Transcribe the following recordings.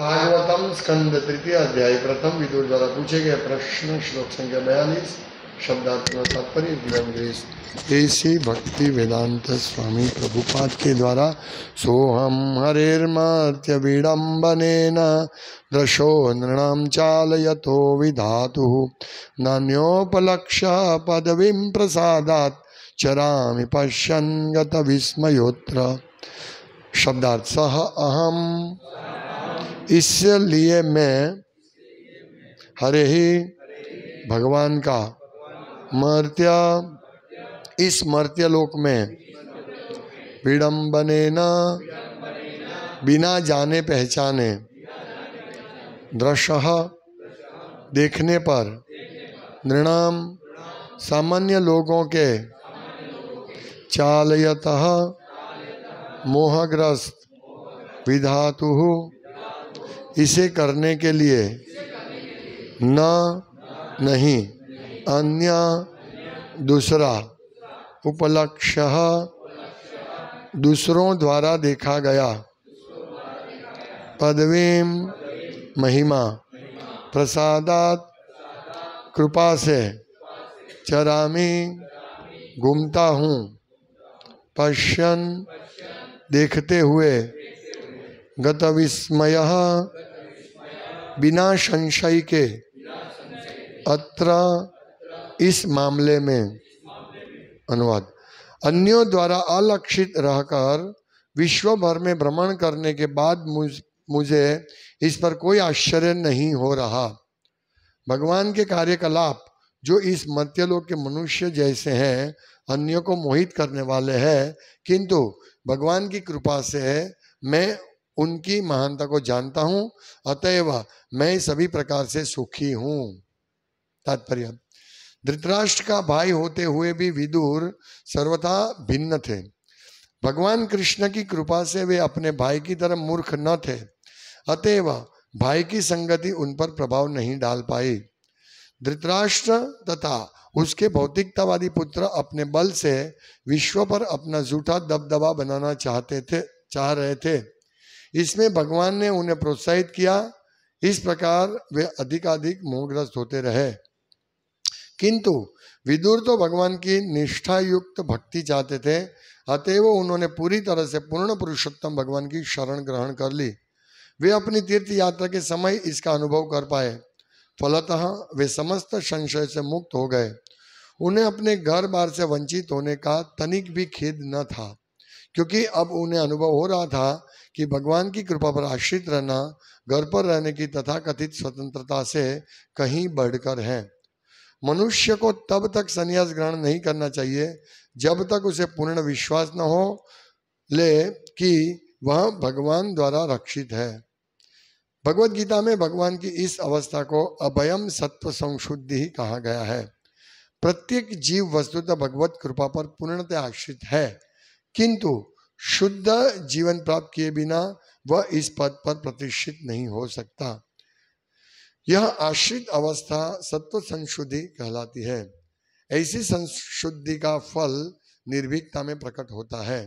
भागवतम स्कंद तृतीय अध्याय प्रथम विदुर द्वारा पूछे गए प्रश्न श्लोक संख्या बयालीस शब्दार्थ तात्पर्य ऐसी भक्ति वेदांत स्वामी प्रभुपाद के द्वारा सोहम हरेर्मात्य विडम्बने न दृशो नृणाम चालयतो विधातु नान्योपलक्ष्य पदवीं प्रसादात् चरामि पश्यन् गत विस्मयोत्र शब्दार्थ सह अहम इसलिए मैं हरे ही भगवान का मर्त्य इस मर्त्यलोक में विडम्बने न बिना जाने पहचाने दृश देखने पर नृणाम सामान्य लोगों के चालयत मोहग्रस्त विधातु इसे करने के लिए न नहीं अन्य दूसरा उपलक्ष दूसरों द्वारा देखा गया पदवीम महिमा प्रसादात कृपा से चरामी घूमता हूँ पश्यन देखते हुए गत विस्मय बिना संशय के अत्र इस मामले में अनुवाद अन्यों द्वारा अलक्षित रहकर विश्व भर में भ्रमण करने के बाद मुझ मुझे इस पर कोई आश्चर्य नहीं हो रहा भगवान के कार्यकलाप जो इस मत्यलोक के मनुष्य जैसे हैं अन्यों को मोहित करने वाले हैं किंतु भगवान की कृपा से मैं उनकी महानता को जानता हूं अतएव मैं सभी प्रकार से सुखी हूं तात्पर्य धृतराष्ट्र का भाई होते हुए भी विदुर सर्वथा भिन्न थे भगवान कृष्ण की कृपा से वे अपने भाई की तरह मूर्ख न थे अतएव भाई की संगति उन पर प्रभाव नहीं डाल पाई धृतराष्ट्र तथा उसके भौतिकतावादी पुत्र अपने बल से विश्व पर अपना झूठा दबदबा बनाना चाहते थे चाह रहे थे इसमें भगवान ने उन्हें प्रोत्साहित किया इस प्रकार वे अधिकाधिक मोहग्रस्त होते रहे किंतु विदुर तो भगवान की निष्ठा युक्त भक्ति चाहते थे अतएव उन्होंने पूरी तरह से पूर्ण पुरुषोत्तम भगवान की शरण ग्रहण कर ली वे अपनी तीर्थ यात्रा के समय इसका अनुभव कर पाए फलतः वे समस्त संशय से मुक्त हो गए उन्हें अपने घर बार से वंचित होने का तनिक भी खेद न था क्योंकि अब उन्हें अनुभव हो रहा था कि भगवान की कृपा पर आश्रित रहना घर पर रहने की तथा कथित स्वतंत्रता से कहीं बढ़कर है मनुष्य को तब तक संन्यास ग्रहण नहीं करना चाहिए जब तक उसे पूर्ण विश्वास न हो ले कि वह भगवान द्वारा रक्षित है भगवत गीता में भगवान की इस अवस्था को अभयम सत्व संशुद्धि ही कहा गया है प्रत्येक जीव वस्तुतः भगवत कृपा पर पूर्णतः आश्रित है किंतु शुद्ध जीवन प्राप्त किए बिना वह इस पद पर प्रतिष्ठित नहीं हो सकता यह आश्रित अवस्था सत्व संशुद्धि कहलाती है ऐसी संशुद्धि का फल निर्भीकता में प्रकट होता है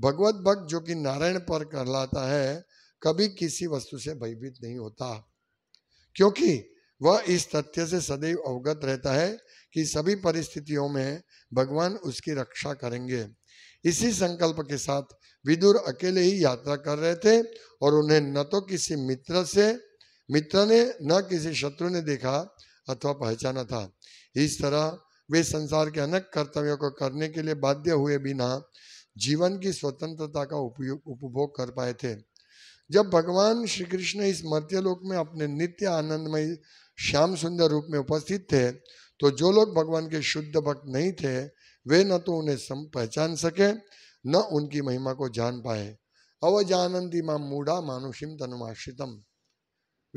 भगवत भक्त जो कि नारायण पर कहलाता है कभी किसी वस्तु से भयभीत नहीं होता क्योंकि वह इस तथ्य से सदैव अवगत रहता है कि सभी परिस्थितियों में भगवान उसकी रक्षा करेंगे इसी संकल्प के साथ विदुर अकेले ही यात्रा कर रहे थे और उन्हें न तो किसी मित्र से मित्र ने न किसी शत्रु ने देखा अथवा पहचाना था इस तरह वे संसार के अनेक कर्तव्यों को करने के लिए बाध्य हुए बिना जीवन की स्वतंत्रता का उपयोग उपभोग कर पाए थे जब भगवान श्री कृष्ण इस मर्त्यलोक में अपने नित्य आनंदमय श्याम सुंदर रूप में उपस्थित थे तो जो लोग भगवान के शुद्ध भक्त नहीं थे वे न तो उन्हें सम पहचान सके न उनकी महिमा को जान पाए अवजानंदी मां मूढ़ा मानुषिम तनुमाश्रितम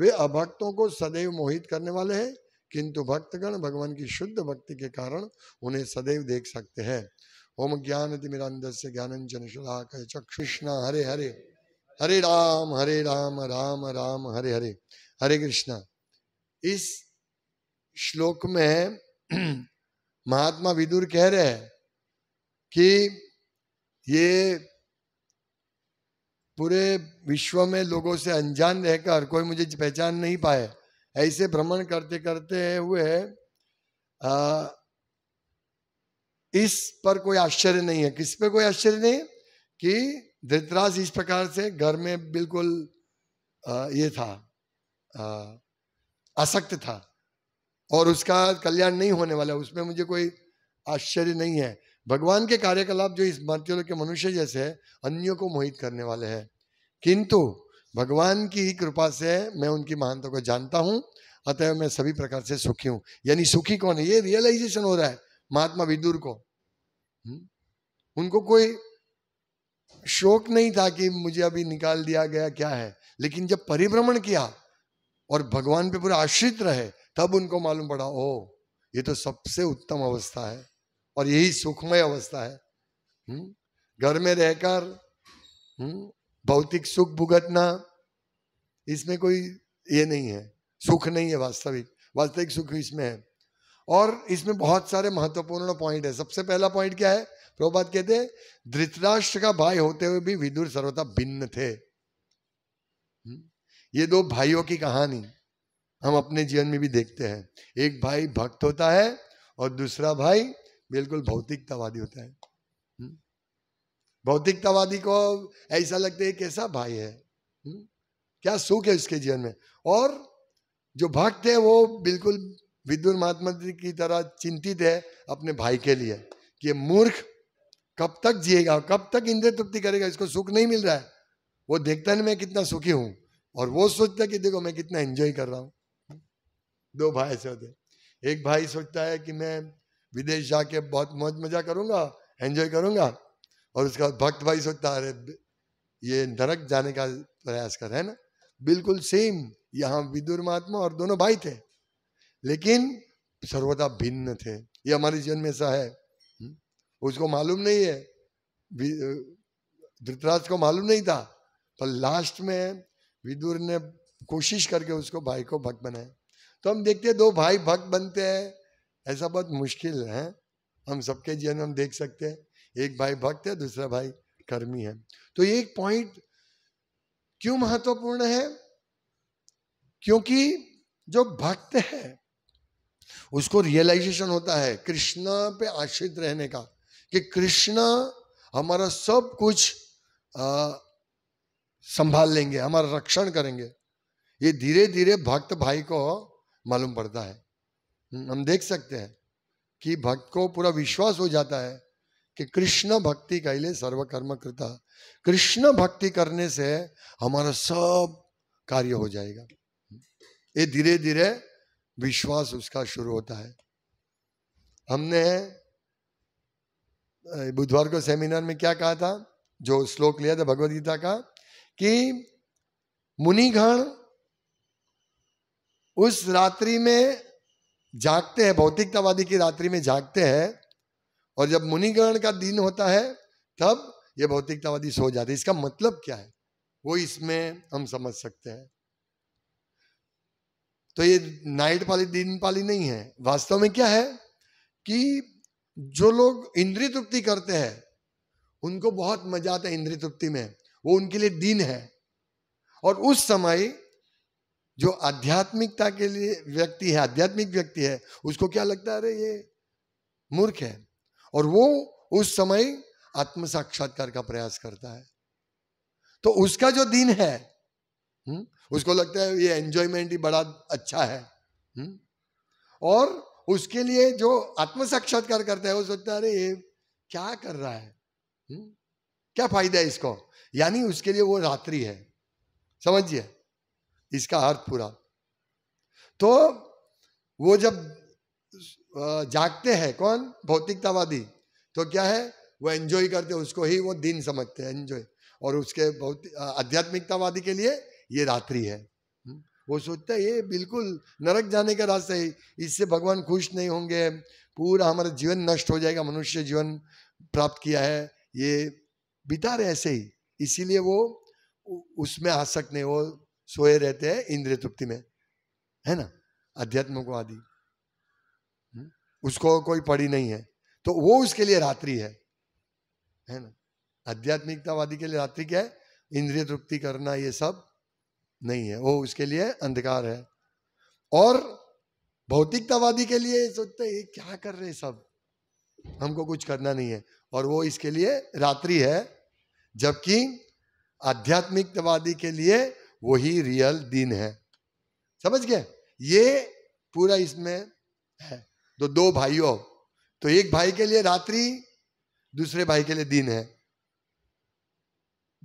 वे अभक्तों को सदैव मोहित करने वाले हैं किंतु भक्तगण भगवान की शुद्ध भक्ति के कारण उन्हें सदैव देख सकते हैं ओम ज्ञान तिमिरांदस्य ज्ञानंजन शलाक चक्षुष्णा हरे हरे हरे राम हरे राम राम राम हरे हरे हरे कृष्णा इस श्लोक में महात्मा विदुर कह रहे हैं कि ये पूरे विश्व में लोगों से अनजान रहकर कोई मुझे पहचान नहीं पाए ऐसे भ्रमण करते करते हुए आ, इस पर कोई आश्चर्य नहीं है किस पे कोई आश्चर्य नहीं कि धृतराज इस प्रकार से घर में बिल्कुल आ, ये था आ, आसक्त था और उसका कल्याण नहीं होने वाला उसमें मुझे कोई आश्चर्य नहीं है भगवान के कार्यकलाप जो इस मतलब के मनुष्य जैसे है अन्यों को मोहित करने वाले हैं किंतु भगवान की ही कृपा से मैं उनकी महानता को जानता हूँ अतः मैं सभी प्रकार से सुखी हूँ यानी सुखी कौन है ये रियलाइजेशन हो रहा है महात्मा विदुर को हम्म? उनको कोई शोक नहीं था कि मुझे अभी निकाल दिया गया क्या है लेकिन जब परिभ्रमण किया और भगवान पे पूरा आश्रित रहे तब उनको मालूम पड़ा ओ ये तो सबसे उत्तम अवस्था है और यही सुखमय अवस्था है हम्म, घर में रहकर हम्म, भौतिक सुख भुगतना इसमें कोई ये नहीं है सुख नहीं है वास्तविक वास्तविक सुख इसमें है और इसमें बहुत सारे महत्वपूर्ण पॉइंट है सबसे पहला पॉइंट क्या है प्रभुपात कहते हैं धृतराष्ट्र का भाई होते हुए भी विदुर सर्वथा भिन्न थे हम्म, ये दो भाइयों की कहानी हम अपने जीवन में भी देखते हैं एक भाई भक्त होता है और दूसरा भाई बिल्कुल भौतिकतावादी होता है हम्म। भौतिकतावादी को ऐसा लगता है कैसा भाई है हम्म। क्या सुख है उसके जीवन में और जो भक्त है वो बिल्कुल विद्युत महात्मा जी की तरह चिंतित है अपने भाई के लिए कि मूर्ख कब तक जिएगा कब तक इंद्र तृप्ति करेगा इसको सुख नहीं मिल रहा है वो देखता है मैं कितना सुखी हूँ और वो सोचता है कि देखो मैं कितना एंजॉय कर रहा हूँ दो भाई ऐसे होते एक भाई सोचता है कि मैं विदेश जाके बहुत मौज मजा करूंगा एंजॉय करूंगा और उसका भक्त भाई सोचता है अरे ये नरक जाने का प्रयास कर है ना बिल्कुल सेम यहाँ विदुर महात्मा और दोनों भाई थे लेकिन सर्वदा भिन्न थे ये हमारे जीवन में ऐसा है हम्म? उसको मालूम नहीं है धृतराज को मालूम नहीं था पर लास्ट में विदुर ने कोशिश करके उसको भाई को भक्त बनाया तो हम देखते हैं दो भाई भक्त बनते हैं ऐसा बहुत मुश्किल है हम सबके जीवन हम देख सकते हैं एक भाई भक्त है दूसरा भाई कर्मी है तो ये एक पॉइंट क्यों महत्वपूर्ण है क्योंकि जो भक्त है उसको रियलाइजेशन होता है कृष्णा पे आश्रित रहने का कि कृष्णा हमारा सब कुछ आ, संभाल लेंगे हमारा रक्षण करेंगे ये धीरे धीरे भक्त भाई को मालूम पड़ता है हम देख सकते हैं कि भक्त को पूरा विश्वास हो जाता है कि कृष्ण भक्ति कहले सर्वकर्म कृता कृष्ण भक्ति करने से हमारा सब कार्य हो जाएगा ये धीरे धीरे विश्वास उसका शुरू होता है हमने बुधवार को सेमिनार में क्या कहा था जो श्लोक लिया था भगवदगीता का कि मुनिगण उस रात्रि में जागते हैं भौतिकतावादी की रात्रि में जागते हैं और जब मुनिग्रहण का दिन होता है तब ये भौतिकतावादी सो जाते इसका मतलब क्या है वो इसमें हम समझ सकते हैं तो ये नाइट पाली दिन पाली नहीं है वास्तव में क्या है कि जो लोग इंद्रिय तृप्ति करते हैं उनको बहुत मजा आता है इंद्रिय तृप्ति में वो उनके लिए दिन है और उस समय जो आध्यात्मिकता के लिए व्यक्ति है आध्यात्मिक व्यक्ति है उसको क्या लगता है अरे ये मूर्ख है और वो उस समय आत्म साक्षात्कार का प्रयास करता है तो उसका जो दिन है हुँ? उसको लगता है ये एंजॉयमेंट ही बड़ा अच्छा है हुँ? और उसके लिए जो आत्म साक्षात्कार करता है वो सोचता है अरे ये क्या कर रहा है हुँ? क्या फायदा है इसको यानी उसके लिए वो रात्रि है समझिए इसका अर्थ पूरा तो वो जब जागते हैं कौन भौतिकतावादी तो क्या है वो एंजॉय करते हैं उसको ही वो दिन समझते हैं एंजॉय और उसके बहुत आध्यात्मिकतावादी के लिए ये रात्रि है हम्म। वो सोचता है ये बिल्कुल नरक जाने का रास्ता है इससे भगवान खुश नहीं होंगे पूरा हमारा जीवन नष्ट हो जाएगा मनुष्य जीवन प्राप्त किया है ये बिता रहे ऐसे ही इसीलिए वो उसमें आसक्त नहीं वो सोए रहते हैं इंद्रिय तृप्ति में है ना अध्यात्म को हम्म? आदि उसको कोई पड़ी नहीं है तो वो उसके लिए रात्रि है है ना आध्यात्मिकतावादी के लिए रात्रि क्या है इंद्रिय तृप्ति करना ये सब नहीं है वो उसके लिए अंधकार है और भौतिकतावादी के लिए सोचते ये क्या कर रहे सब हमको कुछ करना नहीं है और वो इसके लिए रात्रि है जबकि आध्यात्मिकतावादी के लिए वही रियल दीन है समझ गए ये पूरा इसमें है तो दो भाइयों तो एक भाई के लिए रात्रि दूसरे भाई के लिए दिन है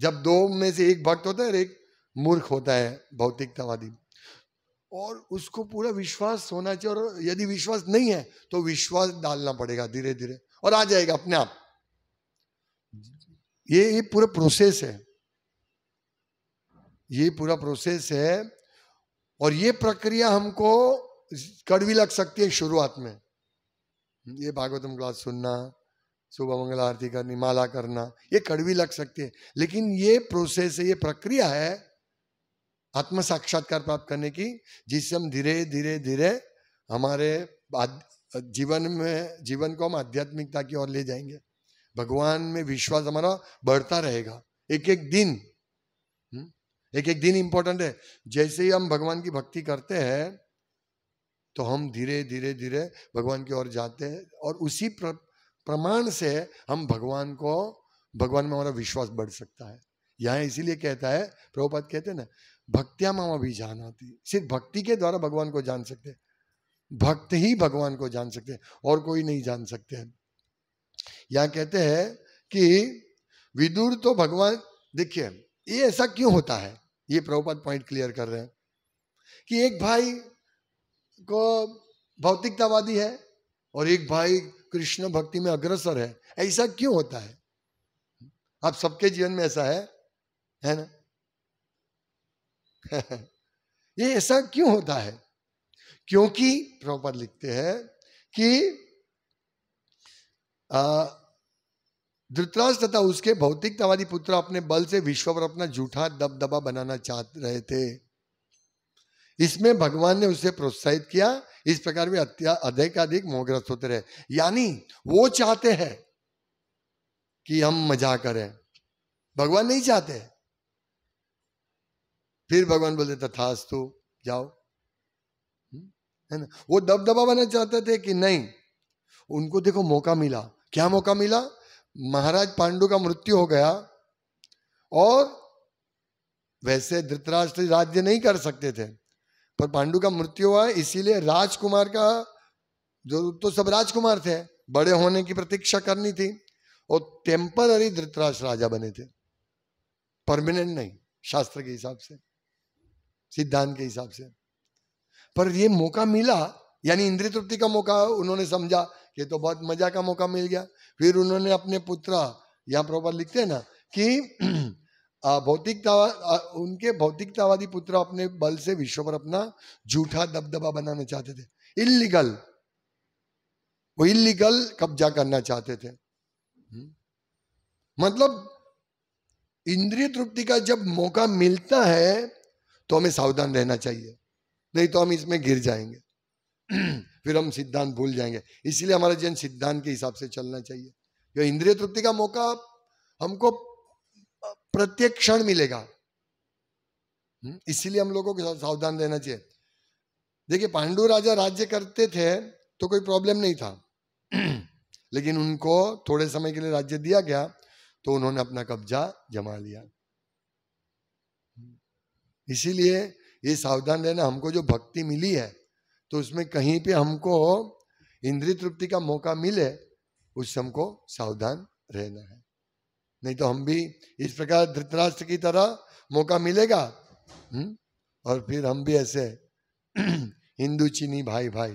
जब दो में से एक भक्त होता है और एक मूर्ख होता है भौतिकतावादी और उसको पूरा विश्वास होना चाहिए और यदि विश्वास नहीं है तो विश्वास डालना पड़ेगा धीरे धीरे और आ जाएगा अपने आप ये ये पूरा प्रोसेस है ये पूरा प्रोसेस है और ये प्रक्रिया हमको कड़वी लग सकती है शुरुआत में ये भागवतम क्लास सुनना सुबह मंगल आरती करनी माला करना ये कड़वी लग सकती है लेकिन ये प्रोसेस है ये प्रक्रिया है आत्म साक्षात्कार प्राप्त करने की जिससे हम धीरे धीरे धीरे हमारे जीवन में जीवन को हम आध्यात्मिकता की ओर ले जाएंगे भगवान में विश्वास हमारा बढ़ता रहेगा एक एक दिन एक एक दिन इंपॉर्टेंट है जैसे ही हम भगवान की भक्ति करते हैं तो हम धीरे धीरे धीरे भगवान की ओर जाते हैं और उसी प्र, प्रमाण से हम भगवान को भगवान में हमारा विश्वास बढ़ सकता है यहाँ इसीलिए कहता है प्रभुपाद कहते हैं ना भक्तिया मामा भी जान आती सिर्फ भक्ति के द्वारा भगवान को जान सकते भक्त ही भगवान को जान सकते और कोई नहीं जान सकते हैं यहाँ कहते हैं कि विदुर तो भगवान देखिए ये ऐसा क्यों होता है ये प्रभुपद पॉइंट क्लियर कर रहे हैं कि एक भाई को भौतिकतावादी है और एक भाई कृष्ण भक्ति में अग्रसर है ऐसा क्यों होता है आप सबके जीवन में ऐसा है है ना ये ऐसा क्यों होता है क्योंकि प्रभुपद लिखते हैं कि आ, धृतराज तथा उसके भौतिकतावादी पुत्र अपने बल से विश्व पर अपना झूठा दबदबा बनाना चाह रहे थे इसमें भगवान ने उसे प्रोत्साहित किया इस प्रकार वे अधिक मोहग्रस्त होते रहे यानी वो चाहते हैं कि हम मजा करें भगवान नहीं चाहते फिर भगवान बोलते तथास्तु जाओ हम्म? है ना वो दबदबा बनना चाहते थे कि नहीं उनको देखो मौका मिला क्या मौका मिला महाराज पांडु का मृत्यु हो गया और वैसे धृतराष्ट्र राज्य नहीं कर सकते थे पर पांडु का मृत्यु हुआ इसीलिए राजकुमार का जो तो सब राजकुमार थे बड़े होने की प्रतीक्षा करनी थी और टेम्पररी धृतराष्ट्र राजा बने थे परमानेंट नहीं शास्त्र के हिसाब से सिद्धांत के हिसाब से पर ये मौका मिला यानी इंद्रिय तृप्ति का मौका उन्होंने समझा ये तो बहुत मजा का मौका मिल गया फिर उन्होंने अपने पुत्र यहाँ प्रॉपर लिखते हैं ना कि भौतिकता उनके भौतिकतावादी पुत्र अपने बल से विश्व पर अपना झूठा दबदबा बनाना चाहते थे इलीगल वो इलीगल कब्जा करना चाहते थे हम्म। मतलब इंद्रिय तृप्ति का जब मौका मिलता है तो हमें सावधान रहना चाहिए नहीं तो हम इसमें गिर जाएंगे फिर हम सिद्धांत भूल जाएंगे इसीलिए हमारा जीवन सिद्धांत के हिसाब से चलना चाहिए जो इंद्रिय तृप्ति का मौका हमको प्रत्येक क्षण मिलेगा हम्म, इसीलिए हम लोगों को सावधान रहना चाहिए देखिए पांडु राजा राज्य करते थे तो कोई प्रॉब्लम नहीं था लेकिन उनको थोड़े समय के लिए राज्य दिया गया तो उन्होंने अपना कब्जा जमा लिया हम्म, इसीलिए ये सावधान रहना हमको जो भक्ति मिली है तो उसमें कहीं पे हमको इंद्रिय तृप्ति का मौका मिले उससे हमको सावधान रहना है नहीं तो हम भी इस प्रकार धृतराष्ट्र की तरह मौका मिलेगा हुँ? हम्म? और फिर हम भी ऐसे हिंदू चीनी भाई भाई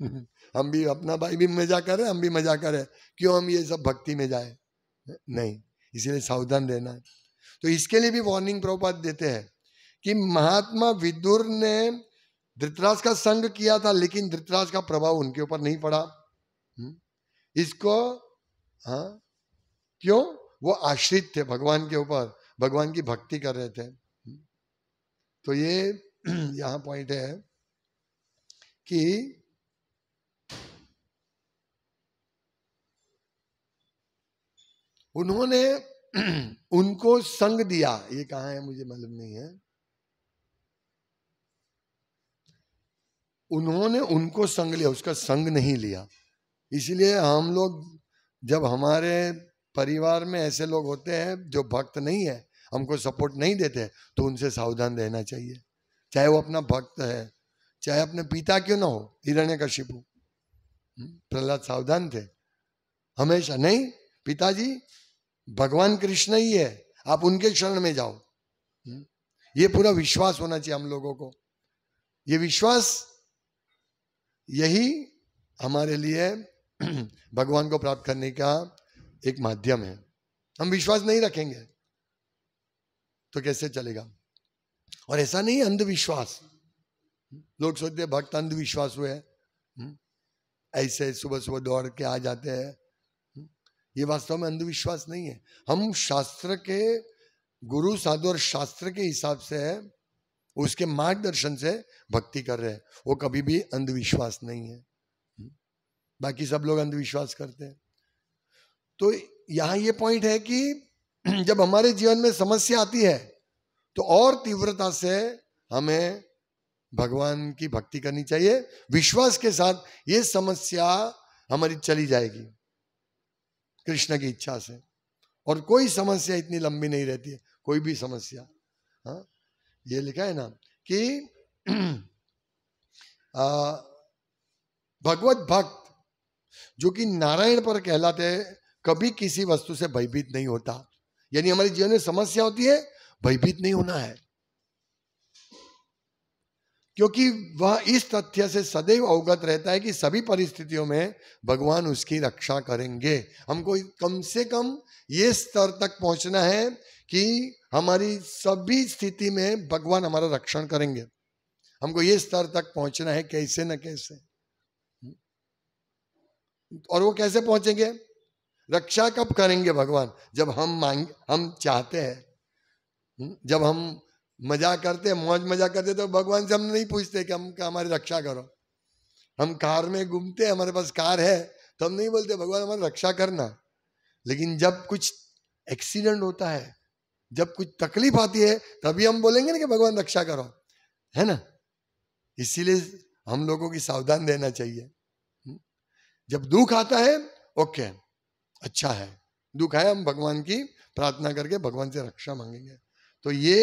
हम भी अपना भाई भी मजा करे हम भी मजा करे क्यों हम ये सब भक्ति में जाए नहीं इसीलिए सावधान रहना है तो इसके लिए भी वार्निंग प्रभुपाद देते हैं कि महात्मा विदुर ने धृतराज का संग किया था लेकिन धृतराज का प्रभाव उनके ऊपर नहीं पड़ा हम्म? इसको हाँ क्यों वो आश्रित थे भगवान के ऊपर भगवान की भक्ति कर रहे थे हम्म? तो ये यहां पॉइंट है कि उन्होंने उनको संग दिया ये कहा है मुझे मालूम नहीं है उन्होंने उनको संग लिया उसका संग नहीं लिया इसलिए हम लोग जब हमारे परिवार में ऐसे लोग होते हैं जो भक्त नहीं है हमको सपोर्ट नहीं देते तो उनसे सावधान रहना चाहिए चाहे वो अपना भक्त है चाहे अपने पिता क्यों ना हो हिरण्य का शिपु प्रहलाद सावधान थे हमेशा नहीं पिताजी भगवान कृष्ण ही है आप उनके शरण में जाओ हम्म, ये पूरा विश्वास होना चाहिए हम लोगों को ये विश्वास यही हमारे लिए भगवान को प्राप्त करने का एक माध्यम है हम विश्वास नहीं रखेंगे तो कैसे चलेगा और ऐसा नहीं अंधविश्वास लोग सोचते भक्त अंधविश्वास हुए हम्म। ऐसे सुबह सुबह दौड़ के आ जाते हैं हम्म। ये वास्तव में अंधविश्वास नहीं है हम शास्त्र के गुरु साधु और शास्त्र के हिसाब से उसके मार्गदर्शन से भक्ति कर रहे हैं वो कभी भी अंधविश्वास नहीं है बाकी सब लोग अंधविश्वास करते हैं तो यहां ये पॉइंट है कि जब हमारे जीवन में समस्या आती है तो और तीव्रता से हमें भगवान की भक्ति करनी चाहिए विश्वास के साथ ये समस्या हमारी चली जाएगी कृष्ण की इच्छा से और कोई समस्या इतनी लंबी नहीं रहती है कोई भी समस्या हाँ ये लिखा है ना कि भगवत भक्त जो कि नारायण पर कहलाते हैं कभी किसी वस्तु से भयभीत नहीं होता यानी हमारे जीवन में समस्या होती है भयभीत नहीं होना है क्योंकि वह इस तथ्य से सदैव अवगत रहता है कि सभी परिस्थितियों में भगवान उसकी रक्षा करेंगे हमको कम से कम ये स्तर तक पहुंचना है कि हमारी सभी स्थिति में भगवान हमारा रक्षण करेंगे हमको ये स्तर तक पहुंचना है कैसे न कैसे और वो कैसे पहुंचेंगे रक्षा कब करेंगे भगवान जब हम मांग हम चाहते हैं जब हम मजा करते हैं मौज मजा करते तो भगवान से हम नहीं पूछते कि हम हमारी रक्षा करो हम कार में घूमते हैं हमारे पास कार है तो हम नहीं बोलते भगवान हमारी रक्षा करना लेकिन जब कुछ एक्सीडेंट होता है जब कुछ तकलीफ आती है तभी हम बोलेंगे ना कि भगवान रक्षा करो है ना इसीलिए हम लोगों की सावधान देना चाहिए हम्म। जब दुख आता है ओके अच्छा है दुख है हम भगवान की प्रार्थना करके भगवान से रक्षा मांगेंगे तो ये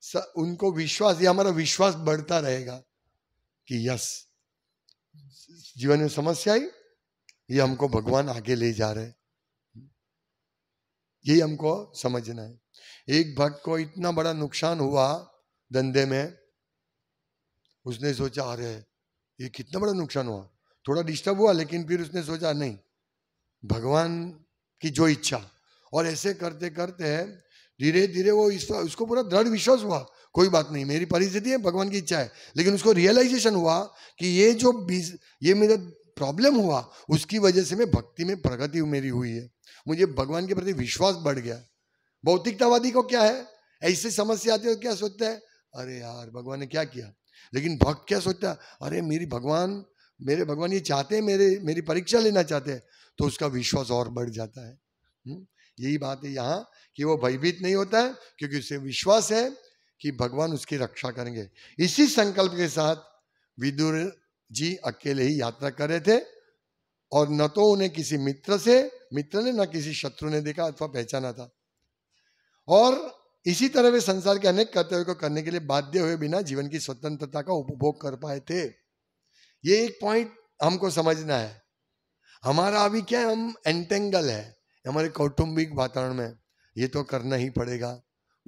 स, उनको विश्वास ये हमारा विश्वास बढ़ता रहेगा कि यस जीवन में समस्या आई ये हमको भगवान आगे ले जा रहे हम्म। यही हमको समझना है एक भक्त को इतना बड़ा नुकसान हुआ धंधे में उसने सोचा अरे ये कितना बड़ा नुकसान हुआ थोड़ा डिस्टर्ब हुआ लेकिन फिर उसने सोचा नहीं भगवान की जो इच्छा और ऐसे करते करते धीरे धीरे वो इस उसको पूरा दृढ़ विश्वास हुआ कोई बात नहीं मेरी परिस्थिति है भगवान की इच्छा है लेकिन उसको रियलाइजेशन हुआ कि ये जो बीज ये मेरा प्रॉब्लम हुआ उसकी वजह से मैं भक्ति में प्रगति मेरी हुई है मुझे भगवान के प्रति विश्वास बढ़ गया भौतिकतावादी को क्या है ऐसे समस्या आती है तो क्या सोचता है अरे यार भगवान ने क्या किया लेकिन भक्त क्या सोचता है अरे मेरी भगवान मेरे भगवान ये चाहते हैं मेरे मेरी परीक्षा लेना चाहते हैं तो उसका विश्वास और बढ़ जाता है यही बात है यहाँ कि वो भयभीत नहीं होता है क्योंकि उसे विश्वास है कि भगवान उसकी रक्षा करेंगे इसी संकल्प के साथ विदुर जी अकेले ही यात्रा कर रहे थे और न तो उन्हें किसी मित्र से मित्र ने न किसी शत्रु ने देखा अथवा पहचाना था और इसी तरह वे संसार के अनेक कर्तव्य को करने के लिए बाध्य हुए बिना जीवन की स्वतंत्रता का उपभोग कर पाए थे ये एक पॉइंट हमको समझना है हमारा अभी क्या है हम एंटेंगल है हमारे कौटुंबिक वातावरण में ये तो करना ही पड़ेगा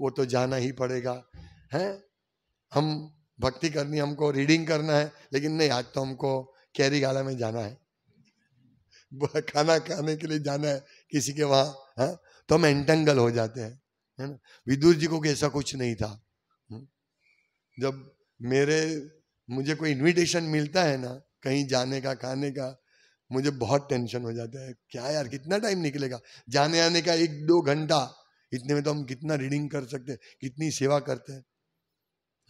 वो तो जाना ही पड़ेगा है हम भक्ति करनी हमको रीडिंग करना है लेकिन नहीं आज तो हमको कैरी गाला में जाना है खाना खाने के लिए जाना है किसी के वहाँ है तो हम एंटेंगल हो जाते हैं है ना विदुर जी को ऐसा कुछ नहीं था हम्म? जब मेरे मुझे कोई इनविटेशन मिलता है ना कहीं जाने का खाने का मुझे बहुत टेंशन हो जाता है क्या यार कितना टाइम निकलेगा जाने आने का एक दो घंटा इतने में तो हम कितना रीडिंग कर सकते हैं कितनी सेवा करते हैं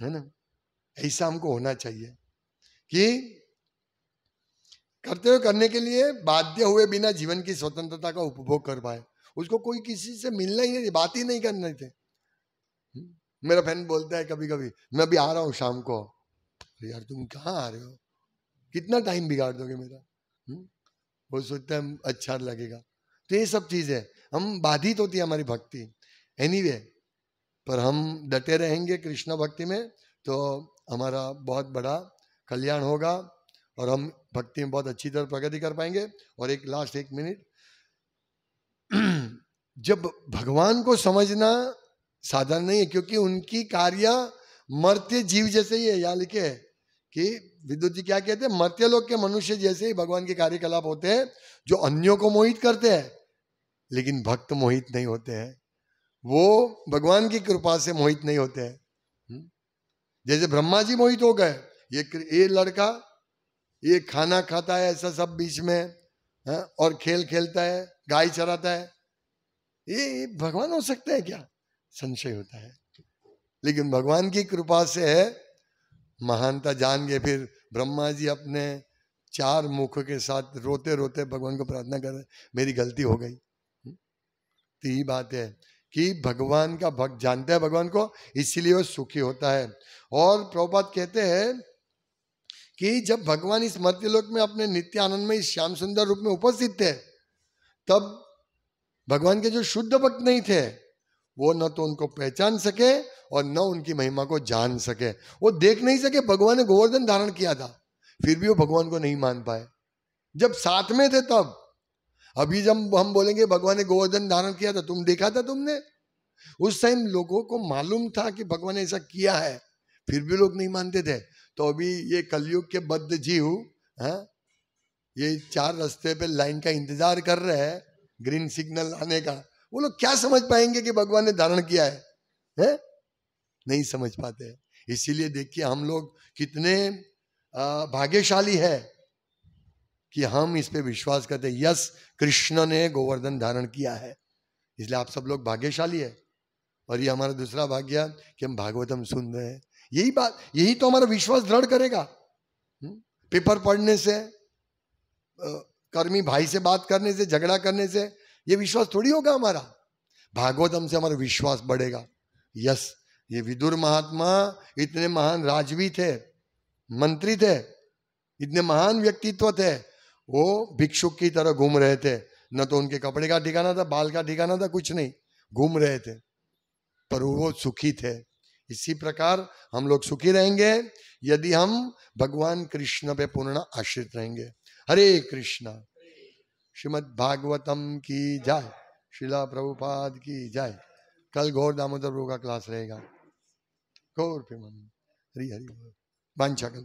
है ना ऐसा हमको होना चाहिए कि करते हुए करने के लिए बाध्य हुए बिना जीवन की स्वतंत्रता का उपभोग कर पाए उसको कोई किसी से मिलना ही नहीं बात ही नहीं करनी थे मेरा फ्रेंड बोलता है कभी कभी मैं अभी आ रहा हूँ शाम को यार तुम कहाँ आ रहे हो कितना टाइम बिगाड़ दोगे मेरा हम्म? वो सोचता है अच्छा लगेगा तो ये सब चीज़ें हम बाधित होती है हमारी भक्ति एनी anyway, पर हम डटे रहेंगे कृष्ण भक्ति में तो हमारा बहुत बड़ा कल्याण होगा और हम भक्ति में बहुत अच्छी तरह प्रगति कर पाएंगे और एक लास्ट एक मिनट जब भगवान को समझना साधारण नहीं है क्योंकि उनकी कार्य मर्त्य जीव जैसे ही है यहाँ लिखे है कि विद्युत जी क्या कहते हैं मर्त्य लोग के मनुष्य जैसे ही भगवान के कार्यकलाप होते हैं जो अन्यों को मोहित करते हैं लेकिन भक्त मोहित नहीं होते हैं वो भगवान की कृपा से मोहित नहीं होते हैं हम्म? जैसे ब्रह्मा जी मोहित हो गए ये ये लड़का ये खाना खाता है ऐसा सब बीच में है? हाँ, और खेल खेलता है गाय चराता है ये भगवान हो सकते हैं क्या संशय होता है लेकिन भगवान की कृपा से है महानता जान गए फिर ब्रह्मा जी अपने चार मुख के साथ रोते रोते भगवान को प्रार्थना कर रहे मेरी गलती हो गई हम्म? तो यही बात है कि भगवान का भक्त जानते है भगवान को इसलिए वो सुखी होता है और प्रभुपात कहते हैं कि जब भगवान इस मध्यलोक में अपने नित्य आनंद में इस श्याम सुंदर रूप में उपस्थित थे तब भगवान के जो शुद्ध भक्त नहीं थे वो न तो उनको पहचान सके और न उनकी महिमा को जान सके वो देख नहीं सके भगवान ने गोवर्धन धारण किया था फिर भी वो भगवान को नहीं मान पाए जब साथ में थे तब अभी जब हम बोलेंगे भगवान ने गोवर्धन धारण किया था तुम देखा था तुमने उस टाइम लोगों को मालूम था कि भगवान ने ऐसा किया है फिर भी लोग नहीं मानते थे तो अभी ये कलयुग के बद्ध जीव है हाँ, ये चार रास्ते पे लाइन का इंतजार कर रहे हैं ग्रीन सिग्नल आने का वो लोग क्या समझ पाएंगे कि भगवान ने धारण किया है, है? नहीं समझ पाते इसीलिए देखिए हम लोग कितने भाग्यशाली है कि हम इस पे विश्वास करते यस कृष्ण ने गोवर्धन धारण किया है इसलिए आप सब लोग भाग्यशाली है और ये हमारा दूसरा भाग्य कि हम भागवतम सुन रहे हैं यही बात यही तो हमारा विश्वास दृढ़ करेगा हम्म, पेपर पढ़ने से कर्मी भाई से बात करने से झगड़ा करने से ये विश्वास थोड़ी होगा हमारा भागवतम से हमारा विश्वास बढ़ेगा यस ये विदुर महात्मा इतने महान राजवी थे मंत्री थे इतने महान व्यक्तित्व थे वो भिक्षुक की तरह घूम रहे थे न तो उनके कपड़े का ठिकाना था बाल का ठिकाना था कुछ नहीं घूम रहे थे पर वो सुखी थे इसी प्रकार हम लोग सुखी रहेंगे यदि हम भगवान कृष्ण पे पूर्ण आश्रित रहेंगे हरे कृष्णा श्रीमद भागवतम की जय शिला प्रभुपाद की जय कल घोर दामोदर प्रभु का क्लास रहेगा घोर पे मन हरी हरी वांछा कल